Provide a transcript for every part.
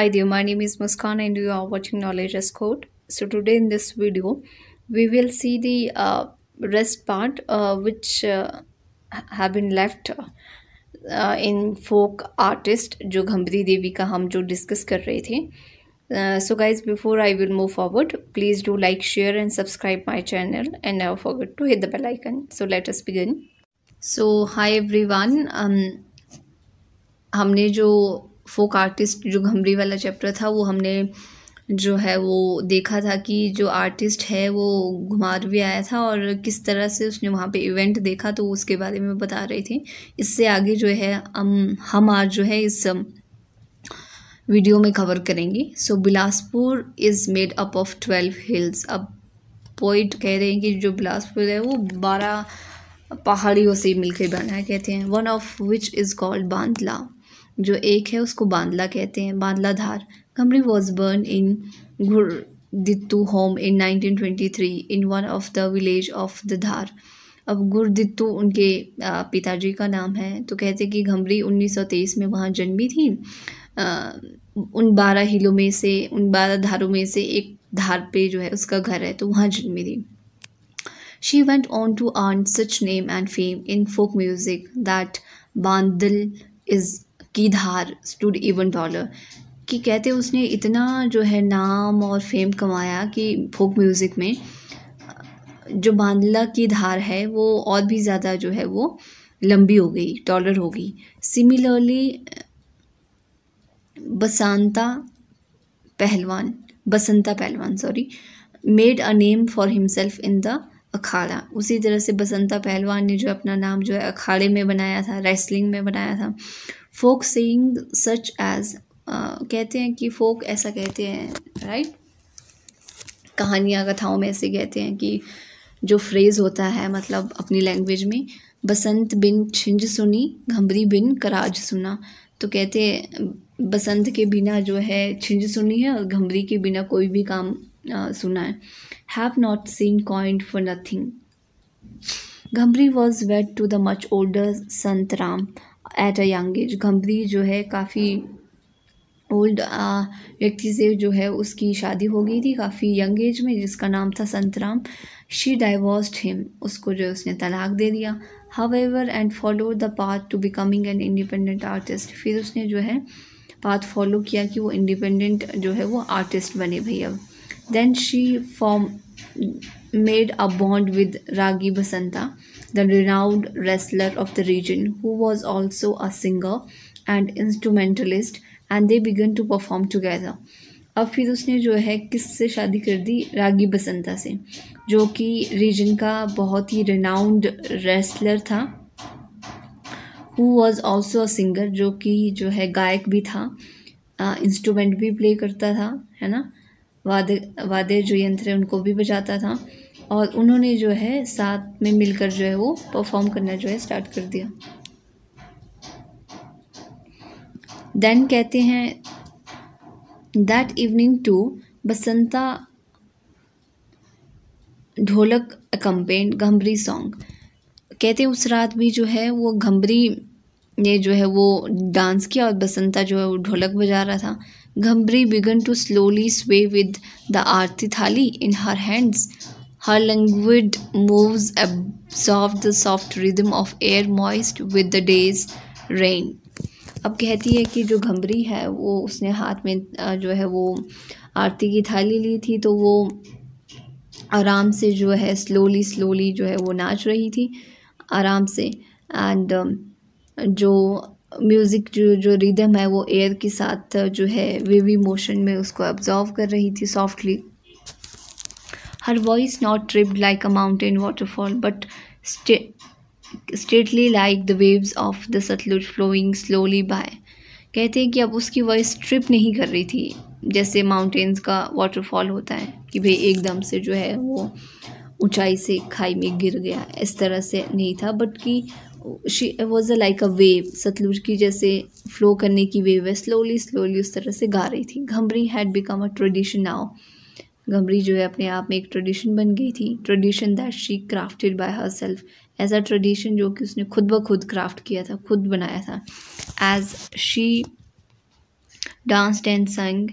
Hi there, my name is Muskan and you are watching Knowledge as Code. So today in this video, we will see the uh, rest part uh, which uh, have been left uh, in folk artist जो घंबरी देवी का हम जो discuss कर रहे थे So guys, before I will move forward, please do like, share and subscribe my channel and never forget to hit the bell icon. So let us begin. So hi everyone, um, हमने जो folk artist जो घमरी वाला chapter था वो हमने जो है वो देखा था कि जो आर्टिस्ट है वो घुमार भी आया था और किस तरह से उसने वहाँ पे इवेंट देखा तो उसके बारे में बता रही थी इससे आगे जो है हम हम आज जो है इस वीडियो में कवर करेंगे so Bilaspur is made up of twelve hills अब पोइट कह रहे हैं कि जो बिलासपुर है वो बारह पहाड़ियों से मिलकर बना है कहते हैं one of which is called Bandla जो एक है उसको बांदला कहते हैं बांदला धार कमरी was born in Gurdittu home in 1923 in one of the village of the Dhar अब गुरदित्तू उनके पिताजी का नाम है तो कहते कि घमरी 1923 में वहाँ जन्मी थी आ, उन बारह हिलों में से उन बारह धारों में से एक धार पे जो है उसका घर है तो वहाँ जन्मी थी she went on to earn such name and fame in folk music that Bandal is की धार स्टूड इवन डॉलर कि कहते उसने इतना जो है नाम और फेम कमाया कि फोक म्यूज़िक में जो बांदला की धार है वो और भी ज़्यादा जो है वो लंबी हो गई डॉलर हो गई similarly Basanta Pahalwan Basanta Pahalwan sorry made a name for himself in the akhara उसी तरह से बसंता पहलवान ने जो अपना नाम जो है अखाड़े में बनाया था रेसलिंग में बनाया था फोक सेंग सच एज कहते हैं कि फोक ऐसा कहते हैं राइट कहानियाँ कथाओं में ऐसे कहते हैं कि जो फ्रेज़ होता है मतलब अपनी लैंग्वेज में बसंत बिन छिंज सुनी घमरी बिन कराज सुना तो कहते हैं बसंत के बिना जो है छिंज सुनी है और घमरी के बिना कोई भी काम आ, सुना है have not seen coined for nothing Gambhri was wed to the much older Sant Ram at a young age Gambhri जो है काफ़ी ओल्ड व्यक्ति से जो है उसकी शादी हो गई थी काफ़ी यंग एज में जिसका नाम था संतराम शी डाइवोर्स्ड हिम उसको जो उसने तलाक दे दिया however and follow the path to becoming an independent artist फिर उसने जो है पाथ फॉलो किया कि वो इंडिपेंडेंट जो है वो आर्टिस्ट बने भैया then she form made a bond with Ragi Basanta, the renowned wrestler of the region, who was also a singer and instrumentalist, and they began to perform together. अब फिर उसने जो है किस से शादी कर दी रागी बसंता से जो कि रीजन का बहुत ही रिनाउंड रेसलर था who was also a singer जो कि जो है गायक भी था इंस्ट्रूमेंट भी प्ले करता था है ना वादे वादे जो यंत्र है उनको भी बजाता था और उन्होंने जो है साथ में मिलकर जो है वो परफॉर्म करना जो है स्टार्ट कर दिया देन कहते हैं दैट इवनिंग टू बसंता ढोलक अकम्पेंड घम्बरी सॉन्ग कहते हैं उस रात भी जो है वो घम्बरी ने जो है वो डांस किया और बसंता जो है वो ढोलक बजा रहा था Gambhri began to slowly sway with the aarti thali in her hands Her languid moves absorb the soft rhythm of air moist with the day's rain. अब कहती है कि जो घमरी है वो उसने हाथ में जो है वो आरती की थाली ली थी तो वो आराम से जो है स्लोली स्लोली जो है वो नाच रही थी आराम से एंड जो म्यूज़िक जो जो रिदम है वो एयर के साथ जो है वेवी मोशन में उसको एब्जॉर्व कर रही थी softly her voice not tripped like a mountain waterfall, but sta- stately like the waves of the Satluj flowing slowly by. कहते हैं कि अब उसकी वॉइस ट्रिप नहीं कर रही थी जैसे माउंटेन्स का वाटरफॉल होता है कि भाई एकदम से जो है वो ऊंचाई से खाई में गिर गया इस तरह से नहीं था बट कि she was a like a wave Sutlej की जैसे फ्लो करने की वेव है स्लोली स्लोली उस तरह से गा रही थी Gambhri had become a tradition now Gambhri जो है अपने आप में एक ट्रेडिशन बन गई थी tradition that she crafted by herself as a tradition जो कि उसने खुद ब खुद क्राफ्ट किया था खुद बनाया था as she dance and sang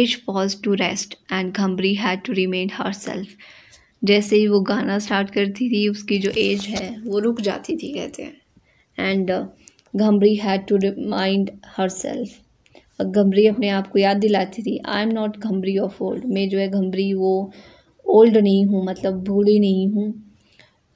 as pause to rest and Gambhri had to remain herself जैसे ही वो गाना स्टार्ट करती थी उसकी जो एज है वो रुक जाती थी कहते हैं and Gambhri had to remind herself Gambhri अपने आप को याद दिलाती थी I am not Gambhri of old मैं जो है घमरी वो ओल्ड नहीं हूँ मतलब बूढ़ी नहीं हूँ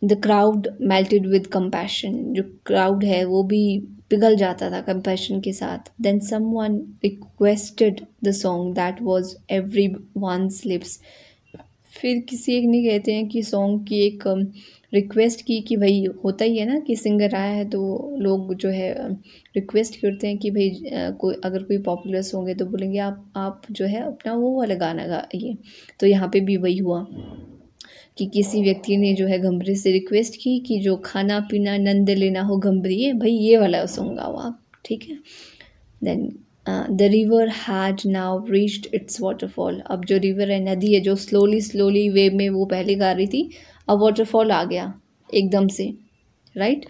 the crowd melted with compassion जो क्राउड है वो भी पिघल जाता था कम्पैशन के साथ then someone requested the song that was everyone slips फिर किसी एक नहीं कहते हैं कि सॉन्ग की एक um, रिक्वेस्ट की कि भाई होता ही है ना कि सिंगर आया है तो लोग जो है रिक्वेस्ट करते हैं कि भाई कोई अगर कोई पॉपुलर सॉन्ग है तो बोलेंगे आप आप जो है अपना वो वाला गाना गाइए तो यहाँ पे भी वही हुआ कि किसी व्यक्ति ने जो है घम्बरी से रिक्वेस्ट की कि जो खाना पीना नंद लेना हो है भाई ये वाला सॉन्ग गाओ आप ठीक है then the river had now reached its waterfall अब जो रिवर है नदी है जो स्लोली स्लोली वे में वो पहले गा रही थी अब वाटरफॉल आ गया एकदम से right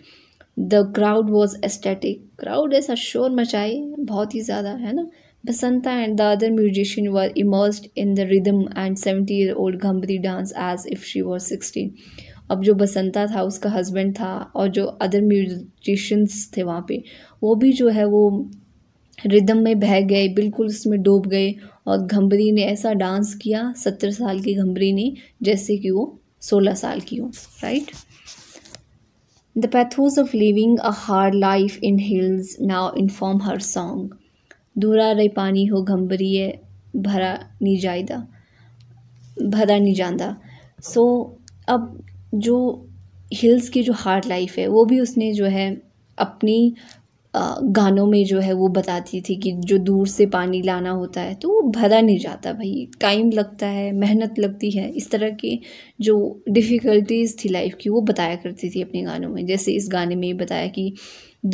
the crowd was ecstatic crowd ऐसा शोर मचाए बहुत ही ज़्यादा है ना Basanta and the other musician were immersed in the rhythm and seventy year old Gambri dance as if she was sixteen अब जो बसंता था उसका हस्बैंड था और जो अदर म्यूजिशंस थे वहाँ पे वो भी जो है वो रिदम में बह गए बिल्कुल उसमें डूब गए और घम्बरी ने ऐसा डांस किया सत्तर साल की घम्बरी ने जैसे कि वो सोलह साल की हूँ right the pathos of living a hard life in hills now inform her song दूरा रे पानी हो घंबरी है भरा नहीं जायदा भरा नहीं जाना सो so, अब जो हिल्स की जो हार्ड लाइफ है वो भी उसने जो है अपनी गानों में जो है वो बताती थी कि जो दूर से पानी लाना होता है तो वो भरा नहीं जाता भाई टाइम लगता है मेहनत लगती है इस तरह की जो डिफ़िकल्टीज़ थी लाइफ की वो बताया करती थी अपने गानों में जैसे इस गाने में बताया कि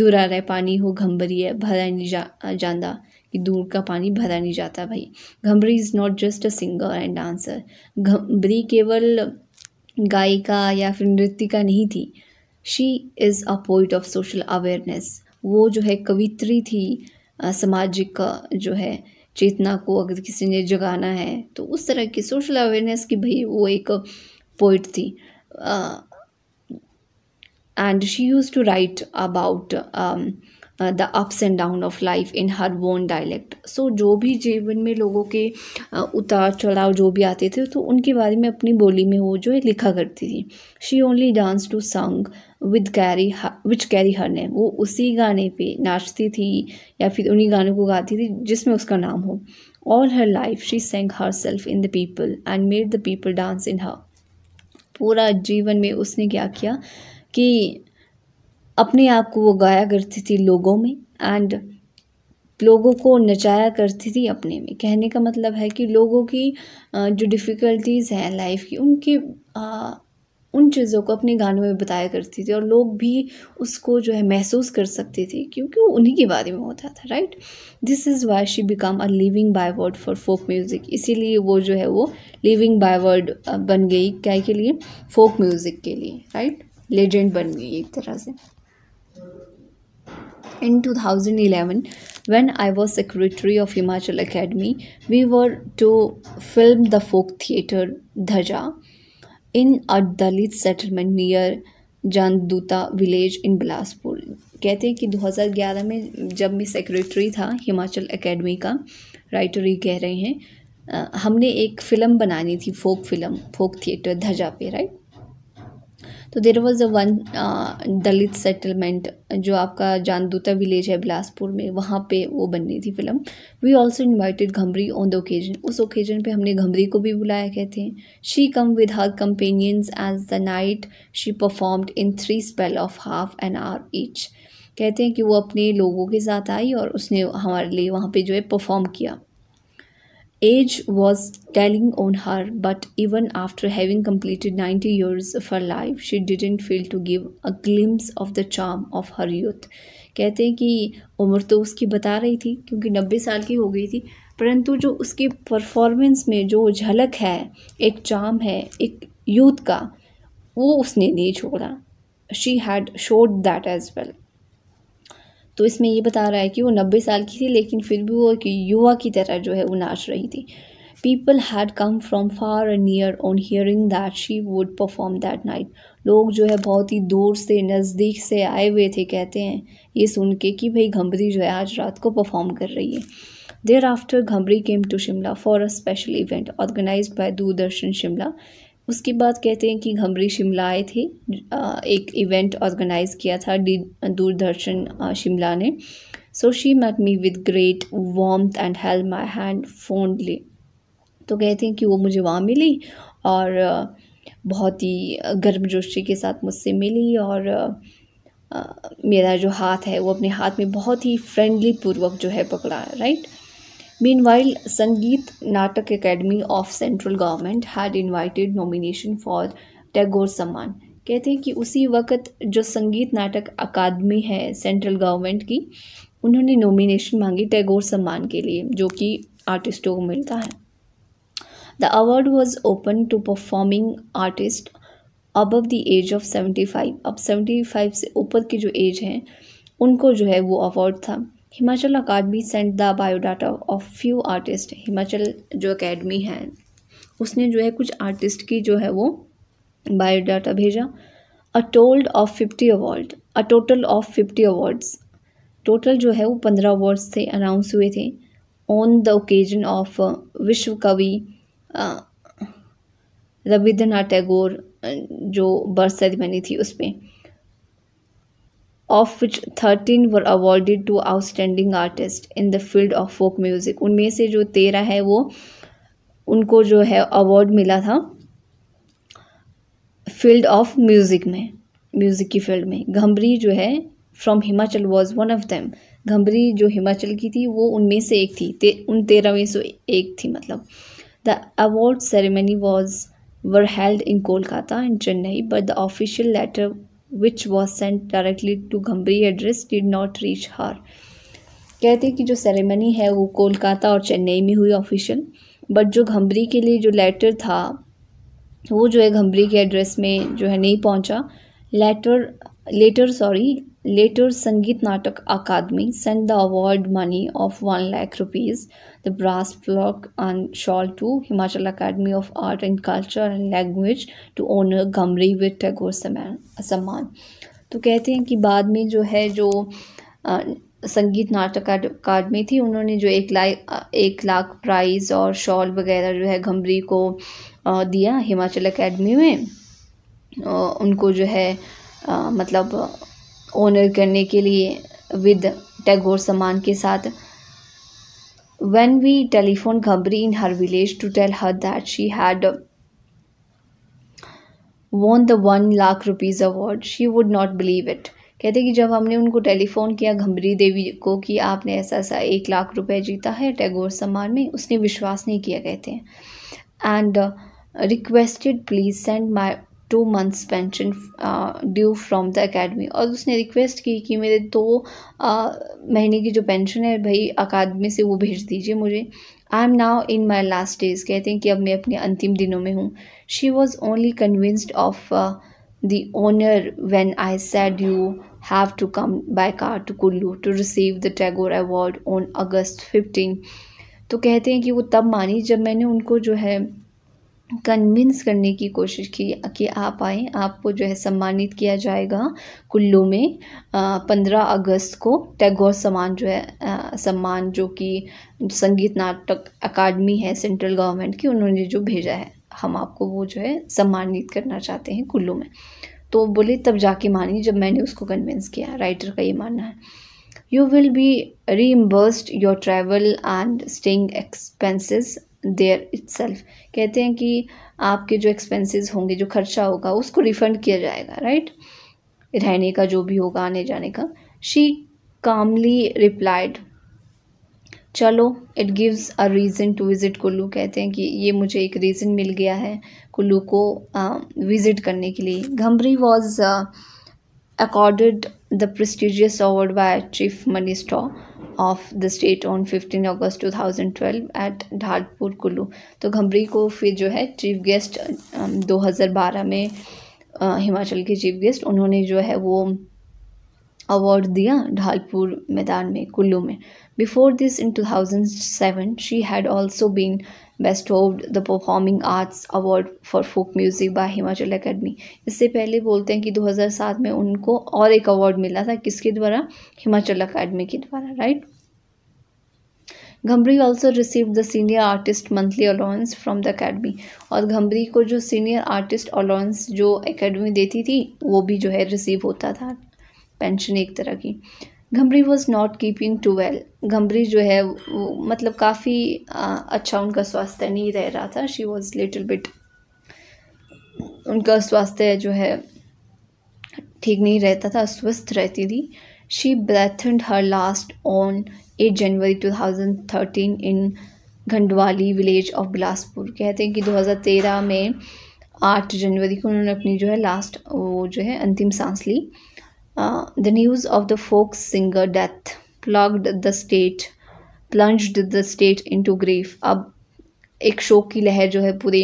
दूर आ रहा पानी हो घम्बरी है भरा नहीं जा जाता कि दूर का पानी भरा नहीं जाता भाई Gambhri is not just a singer and dancer Gambhri केवल गायिका या फिर नृत्य का नहीं थी she is a poet of social awareness वो जो है कवित्री थी सामाजिक जो है चेतना को अगर किसी ने जगाना है तो उस तरह की सोशल अवेयरनेस की भाई वो एक पोइट थी and she use to write about the ups and down of life in her own dialect सो जो भी जीवन में लोगों के उतार चढ़ाव जो भी आते थे तो उनके बारे में अपनी बोली में वो जो है लिखा करती थी she only dance to song with carry which carry her ने वो उसी गाने पे नाचती थी या फिर उन्हीं गानों को गाती थी जिसमें उसका नाम हो all her life she sang herself in the people and made the people dance in her पूरा जीवन में उसने क्या किया कि अपने आप को वो गाया करती थी लोगों में एंड लोगों को नचाया करती थी अपने में कहने का मतलब है कि लोगों की जो डिफ़िकल्टीज़ हैं लाइफ की उनके आ, उन चीज़ों को अपने गानों में बताया करती थी और लोग भी उसको जो है महसूस कर सकते थे क्योंकि वो उन्हीं के बारे में होता था right this is why she become a living byword for folk music इसीलिए वो जो है वो लिविंग बाय वर्ड बन गई क्या के लिए फोक म्यूज़िक के लिए राइट लेजेंड बन गई एक तरह से In 2011, when I was secretary of Himachal Academy, we were to film the folk theatre Dhaja in a Dalit settlement near Jandauta village in Bilaspur कहते हैं कि 2011 में जब मैं सेक्रेटरी था हिमाचल एकेडमी का राइटर ही कह रहे हैं हमने एक फ़िल्म बनानी थी फोक फिल्म फोक थिएटर धजा पे राइट तो there was a one Dalit settlement जो आपका जानदूता विलेज है बिलासपुर में वहाँ पे वो बननी थी film we also invited Gambhri on the occasion उस ओकेजन पे हमने घमरी को भी बुलाया कहते हैं she come with her companions as the night she performed in three spell of half an hour each कहते हैं कि वो अपने लोगों के साथ आई और उसने हमारे लिए वहाँ पे जो है परफॉर्म किया Age was telling on her, but even after having completed 90 years of her life, she didn't fail to give a glimpse of the charm of her youth. कहते हैं कि उम्र तो उसकी बता रही थी क्योंकि 90 साल की हो गई थी परंतु जो उसकी परफॉर्मेंस में जो झलक है एक चाम है एक यूथ का वो उसने नहीं छोड़ा she had showed that as well तो इसमें ये बता रहा है कि वो नब्बे साल की थी लेकिन फिर भी वो एक युवा की तरह जो है वो नाच रही थी people had come from far and near on hearing that she would perform that night लोग जो है बहुत ही दूर से नज़दीक से आए हुए थे कहते हैं ये सुन के कि भाई घंबरी जो है आज रात को परफॉर्म कर रही है thereafter Gambhri came to Shimla for a special event organise by Doordarshan Shimla उसके बाद कहते हैं कि घमरी शिमला आए थे एक इवेंट ऑर्गेनाइज किया था दूरदर्शन शिमला ने so she met me with great warm and held my hand fondly तो कहते हैं कि वो मुझे वहाँ मिली और बहुत ही गर्मजोशी के साथ मुझसे मिली और मेरा जो हाथ है वो अपने हाथ में बहुत ही फ्रेंडली पूर्वक जो है पकड़ा right Meanwhile, Sangeet Natak Academy of Central Government had invited nomination for Tagore Samman कहते हैं कि उसी वक्त जो संगीत नाटक अकादमी है सेंट्रल गवर्नमेंट की उन्होंने नॉमिनेशन मांगी टैगोर सम्मान के लिए जो कि आर्टिस्टों को मिलता है the award was open to performing artist above the age of seventy five अब सेवेंटी फाइव से ऊपर की जो एज है उनको जो है वो अवार्ड था Himachal academy sent the biodata of few artist Himachal जो अकेडमी है उसने जो है कुछ आर्टिस्ट की जो है वो बायोडाटा भेजा a told of fifty award a total of fifty awards total जो है वो पंद्रह अवार्ड्स थे अनाउंस हुए थे ऑन द ओकेजन ऑफ विश्व कवि uh, रविंद्रनाथ टैगोर uh, जो बर्थ सेरेमनी थी उस पर of which thirteen were awarded to outstanding artist in the field of folk music उनमें से जो तेरह है वो उनको जो है अवार्ड मिला था फील्ड ऑफ म्यूज़िक में म्यूज़िक की फील्ड में घम्बरी जो है from Himachal was one of them Gambhri जो हिमाचल की थी वो उनमें से एक थी ते, उन तेरह में से एक थी मतलब the award ceremony was were held in Kolkata and Chennai but the official letter which was sent directly to Gambhri address did not reach her कहते हैं कि जो सेरेमनी है वो कोलकाता और चेन्नई में हुई ऑफिशियल बट जो घम्बरी के लिए जो लेटर था वो जो है घम्बरी के एड्रेस में जो है नहीं पहुंचा letter letter sorry letter Sangeet Natak academy send the award money of one lakh rupees the brass plaque and shawl to Himachal academy of art and culture and language to honour Gambhri with Tagore Samman तो कहते हैं कि बाद में जो है जो आ, संगीत नाटक अकादमी थी उन्होंने जो एक लाख एक लाख प्राइज और शॉल वगैरह जो है गमरी को आ, दिया हिमाचल अकेडमी में उनको जो है मतलब ऑनर करने के लिए विद टैगोर सामान के साथ when we telephone Gambhri in her village to tell her that she had won the one lakh rupees award, she would not believe it कहते कि जब हमने उनको टेलीफोन किया घमरी देवी को कि आपने ऐसा ऐसा एक लाख रुपए जीता है टैगोर सम्मान में उसने विश्वास नहीं किया कहते हैं and requested please send my two months pension due from the academy और उसने रिक्वेस्ट की कि मेरे दो uh, महीने की जो पेंशन है भाई अकादमी से वो भेज दीजिए मुझे I am now in my last days कहते हैं कि अब मैं अपने अंतिम दिनों में हूँ she was only convinced of the honour when I said you have to come by car to Kullu to receive the Tagore award on August fifteen तो कहते हैं कि वो तब मानी जब मैंने उनको जो है कन्विंस करने की कोशिश की कि आप आएँ आपको जो है सम्मानित किया जाएगा कुल्लू में पंद्रह अगस्त को टैगोर सम्मान जो है आ, सम्मान जो कि संगीत नाटक अकादमी है सेंट्रल गवर्नमेंट की उन्होंने जो भेजा है हम आपको वो जो है सम्मानित करना चाहते हैं कुल्लू में तो बोले तब जाके मानी जब मैंने उसको कन्विंस किया राइटर का ये मानना है you will be reimbursed your travel and staying expenses there itself कहते हैं कि आपके जो एक्सपेंसेस होंगे जो खर्चा होगा उसको रिफ़ंड किया जाएगा राइट रहने का जो भी होगा आने जाने का शी कामली रिप्लाइड चलो it gives a reason to visit Kullu कहते हैं कि ये मुझे एक रीज़न मिल गया है कुल्लू को विज़िट करने के लिए Gambhri was accorded the prestigious award by chief minister of the state on 15 August 2012 at Dhalpur Kullu तो घमरी को फिर जो है चीफ गेस्ट 2012 में हिमाचल uh, के चीफ गेस्ट उन्होंने जो है वो अवार्ड दिया ढालपुर मैदान में कुल्लू में before this in two thousand seven she had also been best of the performing arts award for folk music by Himachal academy इससे पहले बोलते हैं कि 2007 में उनको और एक अवार्ड मिला था किसके द्वारा हिमाचल अकेडमी के द्वारा right Gambhri also receive the senior artist monthly allowance from the academy और घम्बरी को जो सीनियर आर्टिस्ट अलाउंस जो अकेडमी देती थी वो भी जो है रिसीव होता था पेंशन एक तरह की Gambhri was not keeping too well Gambhri जो है वो मतलब काफ़ी अच्छा उनका स्वास्थ्य नहीं रह रहा था शी वॉज लिटिल बिट उनका स्वास्थ्य जो है ठीक नहीं रहता था अस्वस्थ रहती थी she breathed her last on eight January two thousand thirteen in Ghandwali village of Bilaspur कहते हैं कि दो हज़ार तेरह में आठ जनवरी को उन्होंने अपनी जो है लास्ट वो जो है अंतिम सांस ली Uh, the news of the folk singer death plugged the state plunged the state into grief अब एक shok की लहर जो है पूरे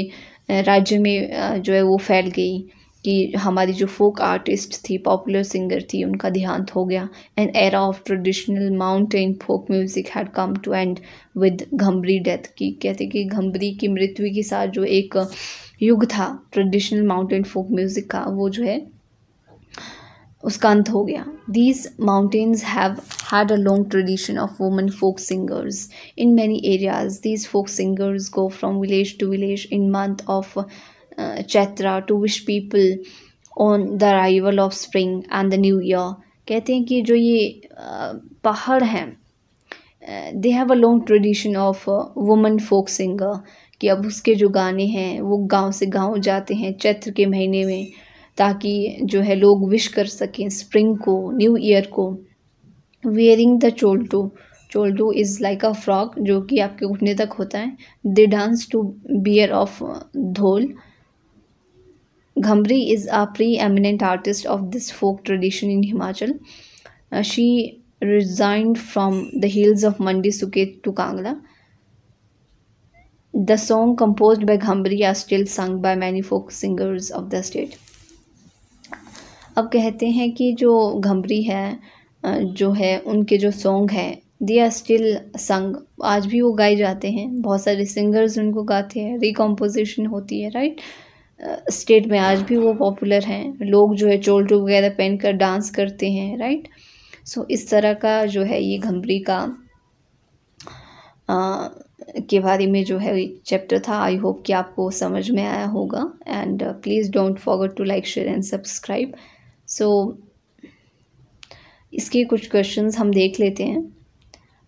राज्य में जो है वो फैल गई कि हमारी जो फोक आर्टिस्ट थी पॉपुलर सिंगर थी उनका देहांत हो गया and era of traditional mountain folk music had come to end with Gambhri death की कहते कि घम्बरी की मृत्यु के साथ जो एक युग था ट्रेडिशनल माउंटेन फोक म्यूज़िक का वो जो है उसका अंत हो गया these mountains have had a long tradition of women folk singers in many areas these folk singers go from village to village in month of Chaitra to wish people on the arrival of spring and the new year कहते हैं कि जो ये uh, पहाड़ हैं they have a long tradition of women folk singer कि अब उसके जो गाने हैं वो गांव से गांव जाते हैं चैत्र के महीने में ताकि जो है लोग विश कर सकें स्प्रिंग को न्यू ईयर को wearing the choltu choltu is like a frock जो कि आपके घुटने तक होता है the dance to beat of dhol Gambhri is a preeminent artist of this folk tradition in Himachal she reigned from the hills of Mandi Suket to Kangra the song compose by Gambhri are still sung by many folk singers of the state अब कहते हैं कि जो घमरी है जो है उनके जो सॉन्ग है दे आर स्टिल संग आज भी वो गाए जाते हैं बहुत सारे सिंगर्स उनको गाते हैं रिकम्पोजिशन होती है राइट स्टेट में आज भी वो पॉपुलर हैं लोग जो है चोल टू वगैरह पहन कर डांस करते हैं राइट सो इस तरह का जो है ये घमरी का आ, के बारे में जो है चैप्टर था आई होप कि आपको समझ में आया होगा and please don't forget to like share and subscribe so so, इसके कुछ क्वेश्चंस हम देख लेते हैं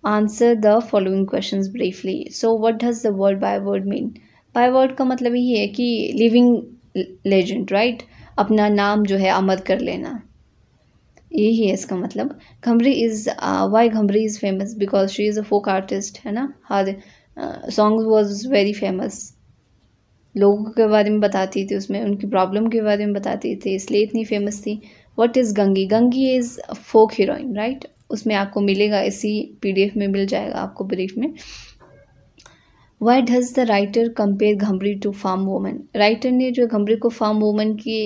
answer the following questions briefly so what does the word by word mean by word का मतलब ये है कि लिविंग लेजेंड राइट अपना नाम जो है अमर कर लेना यही है इसका मतलब Gambhri is why Gambhri is famous because she is a folk artist है ना her song was very famous लोगों के बारे में बताती थी उसमें उनकी प्रॉब्लम के बारे में बताती थी इसलिए इतनी फेमस थी what is Gangi Gangi is folk heroine right उसमें आपको मिलेगा इसी पीडीएफ में मिल जाएगा आपको ब्रीफ में why does the writer compare Gambhri to farm women writer ने जो घमरी को फार्म वूमेन की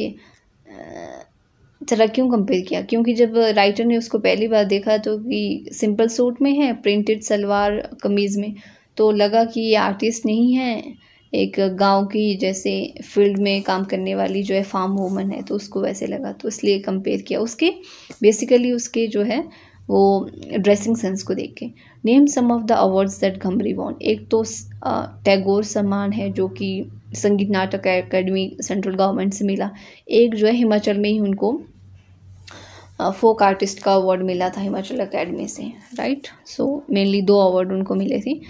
तरह क्यों कंपेयर किया क्योंकि जब राइटर ने उसको पहली बार देखा तो कि सिंपल सूट में है प्रिंटेड सलवार कमीज़ में तो लगा कि ये आर्टिस्ट नहीं है एक गांव की जैसे फील्ड में काम करने वाली जो है फार्म वूमन है तो उसको वैसे लगा तो इसलिए कंपेयर किया उसके बेसिकली उसके जो है वो ड्रेसिंग सेंस को देख के name some of the awards that Gambhri won एक तो टैगोर सम्मान है जो कि संगीत नाटक अकेडमी सेंट्रल गवर्नमेंट से मिला एक जो है हिमाचल में ही उनको फोक आर्टिस्ट का अवार्ड मिला था हिमाचल अकेडमी से राइट सो मेनली दो अवार्ड उनको मिले थे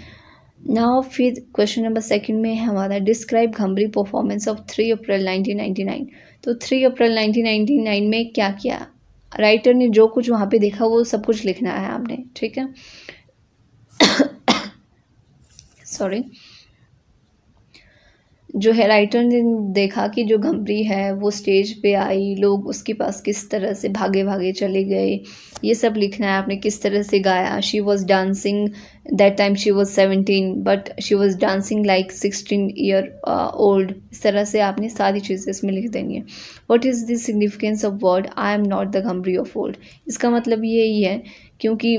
नाउ फिर क्वेश्चन नंबर सेकंड में है हमारा describe Gambhri performance of three April 1999 तो थ्री अप्रैल 1999 में क्या किया राइटर ने जो कुछ वहाँ पे देखा वो सब कुछ लिखना है आपने ठीक है सॉरी जो है राइटर ने देखा कि जो घंबरी है वो स्टेज पे आई लोग उसके पास किस तरह से भागे भागे चले गए ये सब लिखना है आपने किस तरह से गाया she was dancing that time she was seventeen but she was dancing like sixteen year old इस तरह से आपने सारी चीज़ें इसमें लिख देनी है what is the significance of word I am not the Gambhri of old इसका मतलब यही है क्योंकि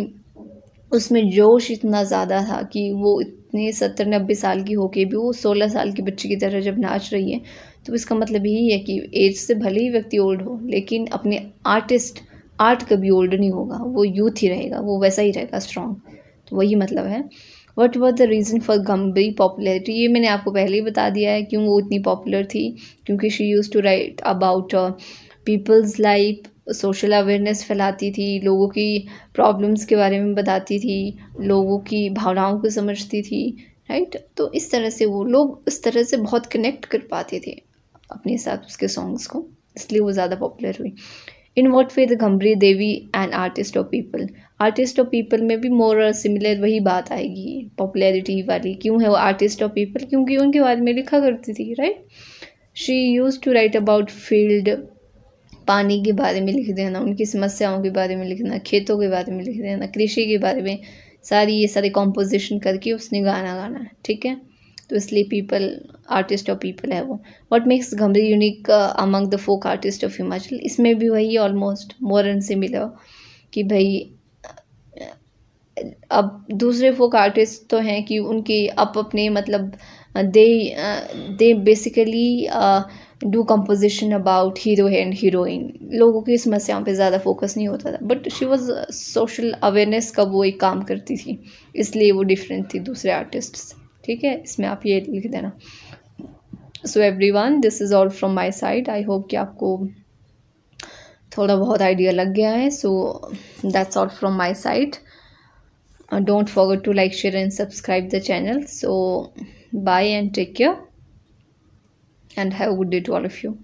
उसमें जोश इतना ज़्यादा था कि वो इतने सत्तर नब्बे साल की होके भी वो सोलह साल की बच्ची की तरह जब नाच रही है तो इसका मतलब यही है कि एज से भले ही व्यक्ति ओल्ड हो लेकिन अपने आर्टिस्ट आर्ट कभी ओल्ड नहीं होगा वो यूथ ही रहेगा वो वैसा ही रहेगा स्ट्रॉन्ग वही मतलब है what was the reason for Gambhri popularity ये मैंने आपको पहले ही बता दिया है क्यों वो इतनी पॉपुलर थी क्योंकि she use to write about peoples life social awareness फैलाती थी लोगों की प्रॉब्लम्स के बारे में बताती थी लोगों की भावनाओं को समझती थी राइट तो इस तरह से वो लोग इस तरह से बहुत कनेक्ट कर पाते थे अपने साथ उसके सॉन्ग्स को इसलिए वो ज़्यादा पॉपुलर हुई in what way the Gambhri Devi and artist of people artist और पीपल में भी मोर सिमिलर वही बात आएगी पॉपुलैरिटी वाली क्यों है वो आर्टिस्ट और पीपल क्योंकि उनके बारे में लिखा करती थी right she use to write about field पानी के बारे में लिख देना उनकी समस्याओं के बारे में लिखना खेतों के बारे में लिख देना कृषि के बारे में सारी ये सारे कॉम्पोजिशन करके उसने गाना गाना है ठीक है तो इसलिए पीपल आर्टिस्ट ऑफ पीपल है वो what makes Gambhri unique among the folk artists of Himachal इसमें भी वही ऑलमोस्ट मोर एंड सिमिलर कि भाई अब दूसरे फोक आर्टिस्ट तो हैं कि उनके अप अपने मतलब they they basically do composition about hero and heroine लोगों की समस्याओं पे ज़्यादा फोकस नहीं होता था but she was social awareness का वो एक काम करती थी इसलिए वो डिफरेंट थी दूसरे आर्टिस्ट ठीक है इसमें आप ये लिख देना so everyone this is all from my side I hope कि आपको थोड़ा बहुत आइडिया लग गया है so that's all from my side uh, don't forget to like share and subscribe the channel so bye and take care and have a good day to all of you